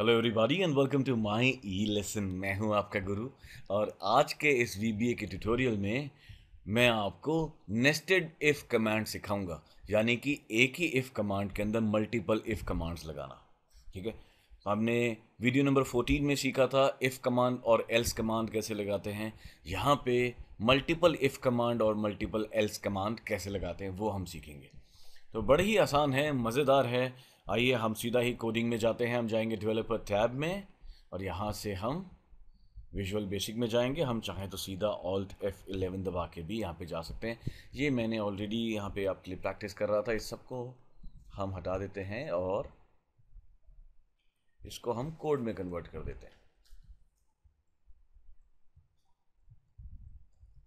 hello everybody and welcome to my E lesson मैं हूं आपका गुरु और आज के इस वी के ट्यूटोरियल में मैं आपको नेस्टेड इफ़ कमांड सिखाऊंगा यानी कि एक ही इफ़ कमांड के अंदर मल्टीपल इफ़ कमांड्स लगाना ठीक है हमने वीडियो नंबर 14 में सीखा था इफ़ कमांड और एल्स कमांड कैसे लगाते हैं यहाँ पे मल्टीपल इफ़ कमांड और मल्टीपल एल्स कमांड कैसे लगाते हैं वो हम सीखेंगे तो बड़े ही आसान है मज़ेदार है आइए हम सीधा ही कोडिंग में जाते हैं हम जाएंगे डेवलपर टैब में और यहाँ से हम विजुअल बेसिक में जाएंगे हम चाहें तो सीधा ऑल्ट एफ़ एलेवन दबा के भी यहाँ पे जा सकते हैं ये मैंने ऑलरेडी यहाँ पे आपके लिए प्रैक्टिस कर रहा था इस सबको हम हटा देते हैं और इसको हम कोड में कन्वर्ट कर देते हैं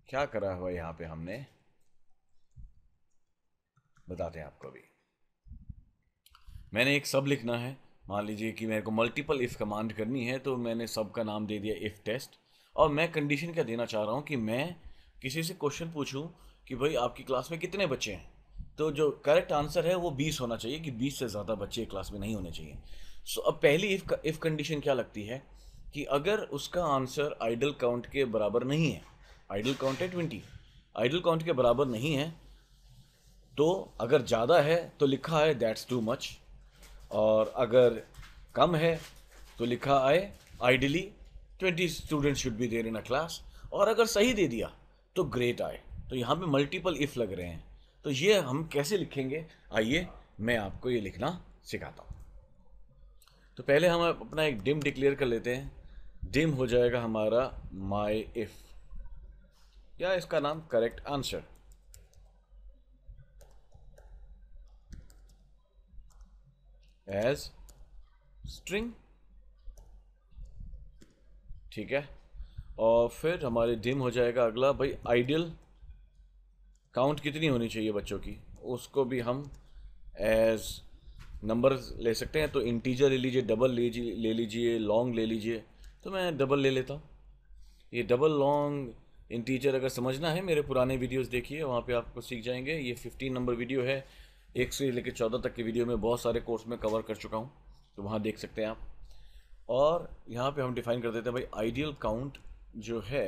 क्या करा हुआ यहाँ पे हमने बताते हैं आपको अभी मैंने एक सब लिखना है मान लीजिए कि मेरे को मल्टीपल इफ़ कमांड करनी है तो मैंने सब का नाम दे दिया इफ़ टेस्ट और मैं कंडीशन क्या देना चाह रहा हूँ कि मैं किसी से क्वेश्चन पूछूँ कि भाई आपकी क्लास में कितने बच्चे हैं तो जो करेक्ट आंसर है वो बीस होना चाहिए कि बीस से ज़्यादा बच्चे क्लास में नहीं होने चाहिए सो so, अब पहली इफ़ इफ़ कंडीशन क्या लगती है कि अगर उसका आंसर आइडल काउंट के बराबर नहीं है आइडल काउंट है ट्वेंटी आइडल काउंट के बराबर नहीं है तो अगर ज़्यादा है तो लिखा है दैट्स टू मच और अगर कम है तो लिखा आए ideally twenty student should be there in a class और अगर सही दे दिया तो ग्रेट आए तो यहाँ पे मल्टीपल इफ़ लग रहे हैं तो ये हम कैसे लिखेंगे आइए मैं आपको ये लिखना सिखाता हूँ तो पहले हम अपना एक डिम डिक्लेयर कर लेते हैं डिम हो जाएगा हमारा माई इफ़ या इसका नाम करेक्ट आंसर एज स्ट्रिंग ठीक है और फिर हमारे डिम हो जाएगा अगला भाई आइडियल काउंट कितनी होनी चाहिए बच्चों की उसको भी हम एज नंबर ले सकते हैं तो इंटीजर ले लीजिए डबल लीजिए ले लीजिए लॉन्ग ले लीजिए तो मैं डबल ले लेता हूँ ये डबल लॉन्ग इंटीजर अगर समझना है मेरे पुराने वीडियोस देखिए वहाँ पे आपको सीख जाएंगे ये फिफ्टीन नंबर वीडियो है एक से लेकर चौदह तक की वीडियो में बहुत सारे कोर्स में कवर कर चुका हूँ तो वहाँ देख सकते हैं आप और यहाँ पे हम डिफाइन कर देते हैं भाई आइडियल काउंट जो है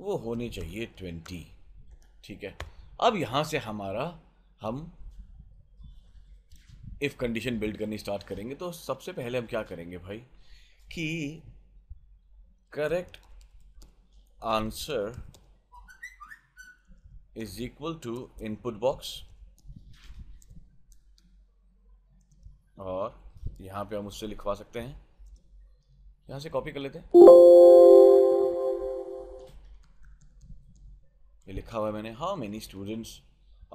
वो होनी चाहिए ट्वेंटी ठीक है अब यहाँ से हमारा हम इफ़ कंडीशन बिल्ड करनी स्टार्ट करेंगे तो सबसे पहले हम क्या करेंगे भाई कि correct answer is equal to input box और यहाँ पे हम उससे लिखवा सकते हैं यहाँ से कॉपी कर लेते हैं ये लिखा हुआ है मैंने how many students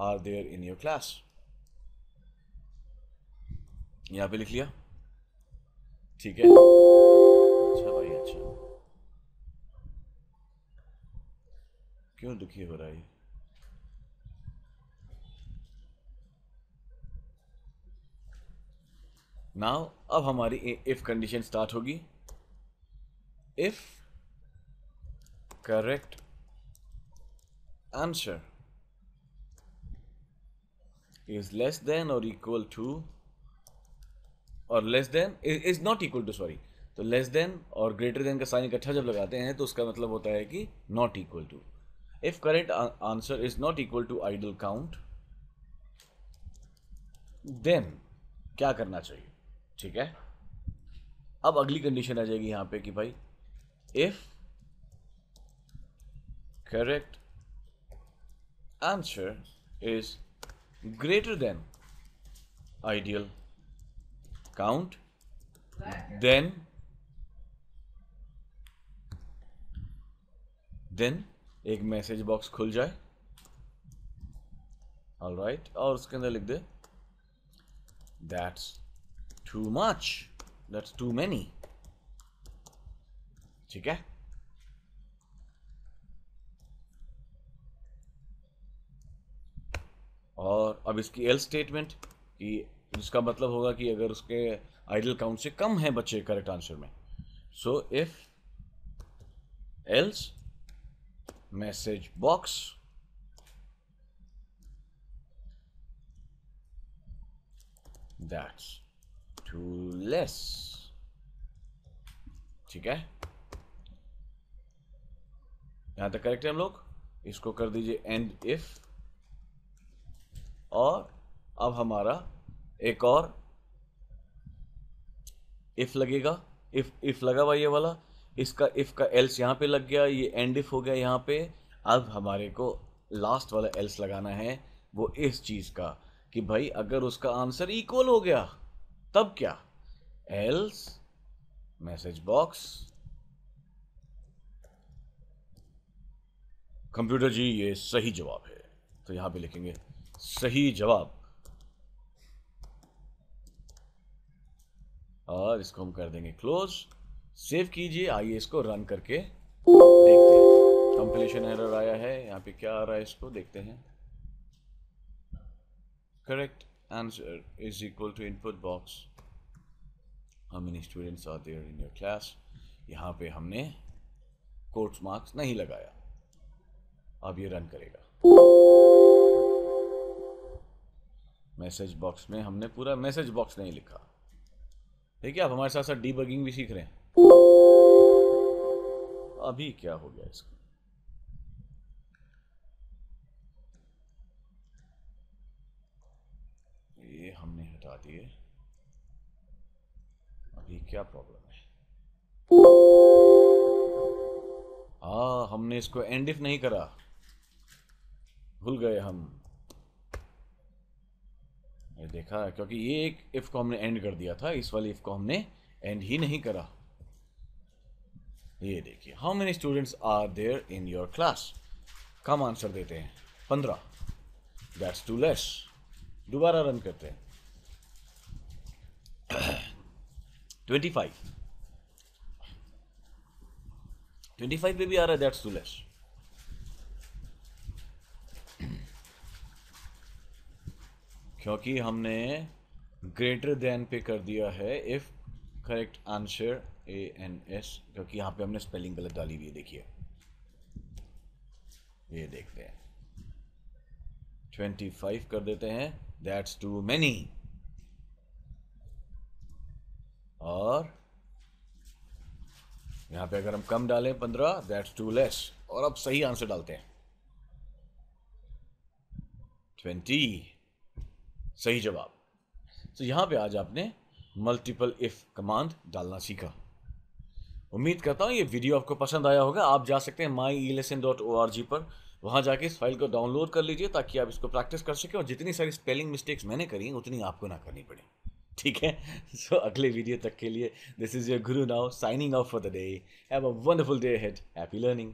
are there in your class यहाँ पे लिख लिया ठीक है अच्छा भाई अच्छा क्यों दुखी हो रहा है नाउ अब हमारी इफ कंडीशन स्टार्ट होगी if correct answer is less than और इक्वल टू और less than is not equal to sorry तो लेस देन और ग्रेटर देन का साइन इकट्ठा जब लगाते हैं तो उसका मतलब होता है कि not equal to if correct answer is not equal to ideal count then क्या करना चाहिए ठीक है अब अगली कंडीशन आ जाएगी यहां पे कि भाई if correct answer is greater than ideal count then then एक मैसेज बॉक्स खुल जाए ऑल राइट right, और उसके अंदर लिख दे that's too much that's too many ठीक है और अब इसकी एल स्टेटमेंट कि इसका मतलब होगा कि अगर उसके आइडल काउंट से कम है बच्चे करेक्ट आंसर में so if else message box that's too less ठीक है यहां तक करेक्ट है हम लोग इसको कर दीजिए एंड इफ और अब हमारा एक और इफ लगेगा इफ इफ लगा हुआ ये वाला इसका इफ का एल्स यहां पे लग गया ये एंड इफ हो गया यहां पे अब हमारे को लास्ट वाला एल्स लगाना है वो इस चीज़ का कि भाई अगर उसका आंसर इक्वल हो गया तब क्या else message box computer ji ये सही जवाब है तो यहां पे लिखेंगे सही जवाब और इसको हम कर देंगे क्लोज सेव कीजिए आइए इसको रन करके देखते हैं कंप्लीशन एरर आया है यहां पे क्या आ रहा है इसको देखते हैं correct answer uh, is equal to input box how many students are there in your class यहाँ पे हमने कोर्ट्स मार्क्स नहीं लगाया अब ये रन करेगा मैसेज बॉक्स में हमने पूरा मैसेज बॉक्स नहीं लिखा ठीक है आप हमारे साथ साथ डीबगिंग भी सीख रहे हैं अभी क्या हो गया इसका ये हमने हटा दिए अभी क्या प्रॉब्लम है हा हमने इसको एंड इफ नहीं करा भूल गए हम ये देखा क्योंकि ये एक इफ को हमने एंड कर दिया था इस वाली इफ को हमने एंड ही नहीं करा ये देखिए how many students are there in your class come answer देते हैं पंद्रह दैट्स टू लेस दोबारा रन करते हैं ट्वेंटी फाइव ट्वेंटी फाइव पे भी आ रहा है दैट्स टू लेस क्योंकि हमने ग्रेटर देन पे कर दिया है if correct answer A N S क्योंकि यहां पे हमने स्पेलिंग गलत डाली हुई है देखिए ये देखते हैं ट्वेंटी फाइव कर देते हैं that's too many और यहां पे अगर हम कम डालें पंद्रह दैट्स टू लेस और अब सही आंसर डालते हैं ट्वेंटी सही जवाब तो so, यहाँ पे आज आपने मल्टीपल इफ़ कमांड डालना सीखा उम्मीद करता हूं ये वीडियो आपको पसंद आया होगा आप जा सकते हैं my E lesson dot O R G पर वहाँ जाके इस फाइल को डाउनलोड कर लीजिए ताकि आप इसको प्रैक्टिस कर सकें और जितनी सारी स्पेलिंग मिस्टेक्स मैंने करी उतनी आपको ना करनी पड़े ठीक है सो so, अगले वीडियो तक के लिए this is your guru now signing off for the day have a wonderful day ahead happy learning